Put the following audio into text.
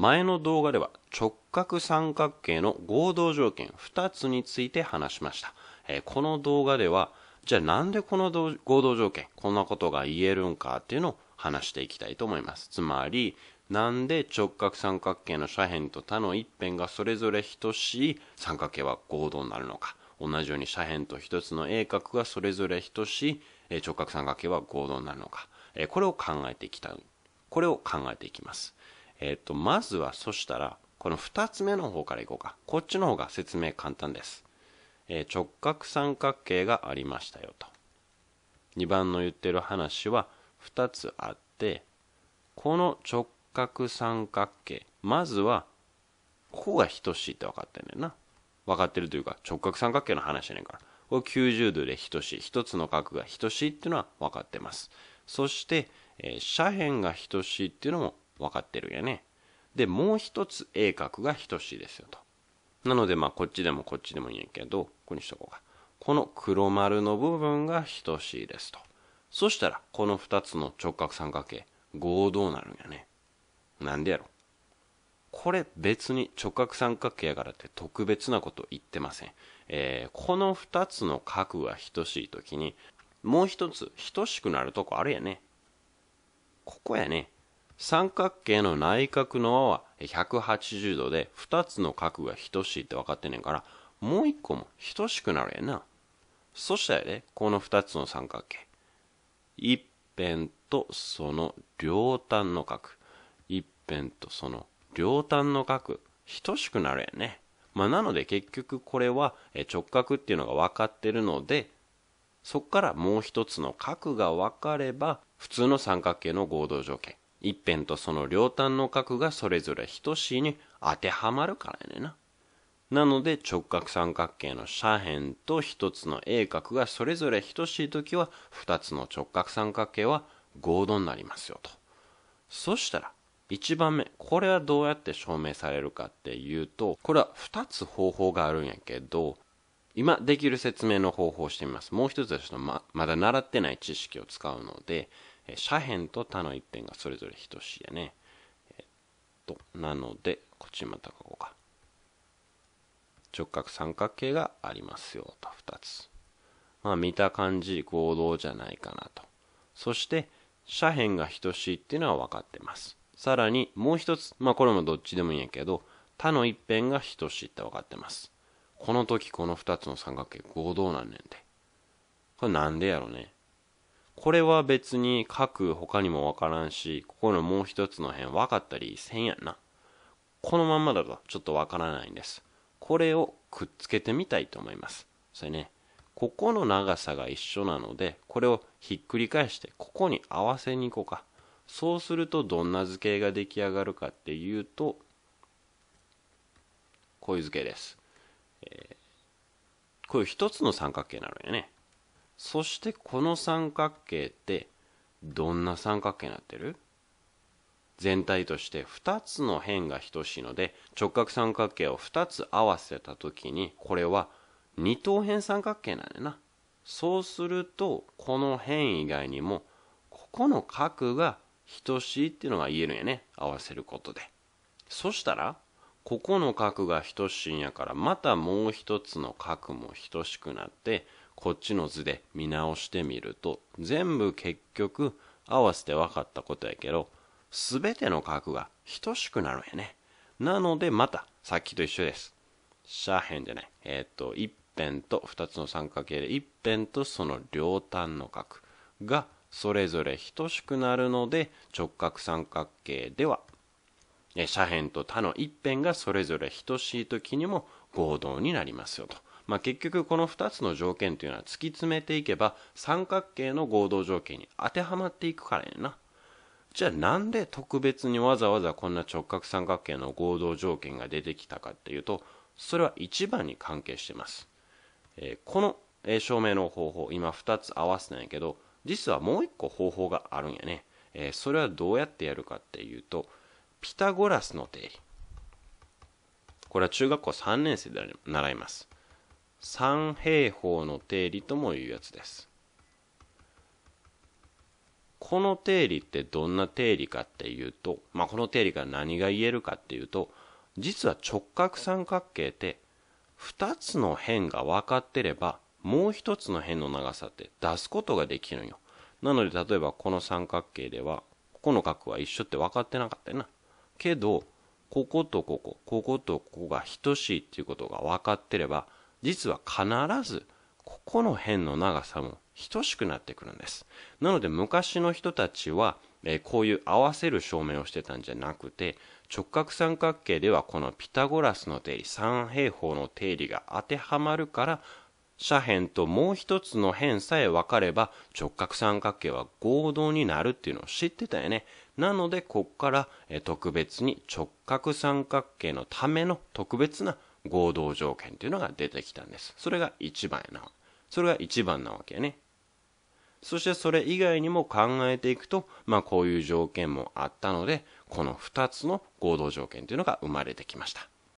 前の動画では直角三角形の合同条件2つについて話しました。えー、この動画では、じゃあなんでこの合同条件、こんなことが言えるんかっていうのを話していきたいと思います。つまり、なんで直角三角形の斜辺と他の一辺がそれぞれ等しい三角形は合同になるのか。同じように斜辺と一つの鋭角がそれぞれ等しい、え直角三角形は合同になるのか。えこれを考えていきたい。これを考えていきます。えっ、と、まずは、そしたら、この2つ目の方からいこうか。こっちの方が説明簡単です。えー、直角三角形がありましたよと。2番の言ってる話は2つあって、この直角三角形、まずは、ここが等しいって分かってんねんな。分かってるというか、直角三角形の話やねんから。これ90度で等しい。1つの角が等しいっていうのは分かってます。そして、えー、斜辺が等しいっていうのも分かってるよね。で、もう一つ A 角が等しいですよと。なので、まあ、こっちでもこっちでもいいんやけど、ここにしとこうか。この黒丸の部分が等しいですと。そしたら、この2つの直角三角形、合同なるんやね。なんでやろ。これ別に直角三角形やからって特別なこと言ってません。えー、この2つの角が等しいときに、もう一つ等しくなるとこあるやね。ここやね。三角形の内角の和は180度で2つの角が等しいって分かってんねんからもう1個も等しくなるやんなそしたらねこの2つの三角形一辺とその両端の角一辺とその両端の角等しくなるやんねまあ、なので結局これは直角っていうのが分かってるのでそこからもう一つの角が分かれば普通の三角形の合同条件一辺とその両端の角がそれぞれ等しいに当てはまるからやねんな。なので直角三角形の斜辺と一つの鋭角がそれぞれ等しい時は二つの直角三角形は合同になりますよと。そしたら一番目、これはどうやって証明されるかっていうと、これは二つ方法があるんやけど、今できる説明の方法をしてみます。もう一つはちょっとま、まだ習ってない知識を使うので、斜辺と他の一辺がそれぞれ等しいやね。えっと、なので、こっちまたここか。直角三角形がありますよと、2つ。まあ見た感じ合同じゃないかなと。そして、斜辺が等しいっていうのは分かってます。さらにもう一つ、まあこれもどっちでもいいんやけど、他の一辺が等しいって分かってます。この時この2つの三角形合同なんねんで。これなんでやろね。これは別に書他にもわからんし、ここのもう一つの辺分かったりせんやんな。このまんまだとちょっとわからないんです。これをくっつけてみたいと思います。それね、ここの長さが一緒なので、これをひっくり返して、ここに合わせに行こうか。そうするとどんな図形が出来上がるかっていうと、こういう図形です。えー、こういう一つの三角形なのよね。そしてこの三角形ってどんな三角形になってる全体として2つの辺が等しいので直角三角形を2つ合わせた時にこれは二等辺三角形なんだよな。そうするとこの辺以外にもここの角が等しいっていうのが言えるんやね合わせることでそしたらここの角が等しいんやからまたもう一つの角も等しくなってこっちの図で見直してみると、全部結局合わせて分かったことやけど、全ての角が等しくなるんやね。なのでまた、さっきと一緒です。斜辺じゃない。えっ、と、一辺と2つの三角形で、一辺とその両端の角がそれぞれ等しくなるので、直角三角形では、斜辺と他の一辺がそれぞれ等しい時にも合同になりますよと。まあ、結局この2つの条件というのは突き詰めていけば三角形の合同条件に当てはまっていくからやなじゃあなんで特別にわざわざこんな直角三角形の合同条件が出てきたかっていうとそれは一番に関係してます、えー、この証明の方法今2つ合わせたんやけど実はもう1個方法があるんやね、えー、それはどうやってやるかっていうとピタゴラスの定理これは中学校3年生で習います三平方の定理ともいうやつですこの定理ってどんな定理かっていうと、まあ、この定理から何が言えるかっていうと実は直角三角形って2つの辺が分かってればもう1つの辺の長さって出すことができるんよなので例えばこの三角形ではここの角は一緒って分かってなかったよなけどこことこここことここが等しいっていうことが分かってれば実は必ずここの辺の長さも等しくなってくるんですなので昔の人たちは、えー、こういう合わせる証明をしてたんじゃなくて直角三角形ではこのピタゴラスの定理三平方の定理が当てはまるから斜辺ともう一つの辺さえ分かれば直角三角形は合同になるっていうのを知ってたよねなのでこっから特別に直角三角形のための特別な合同条件っていうのが出てきたんです。それが1番やな。それが一番なわけやね。そしてそれ以外にも考えていくと、まあこういう条件もあったので、この2つの合同条件というのが生まれてきました。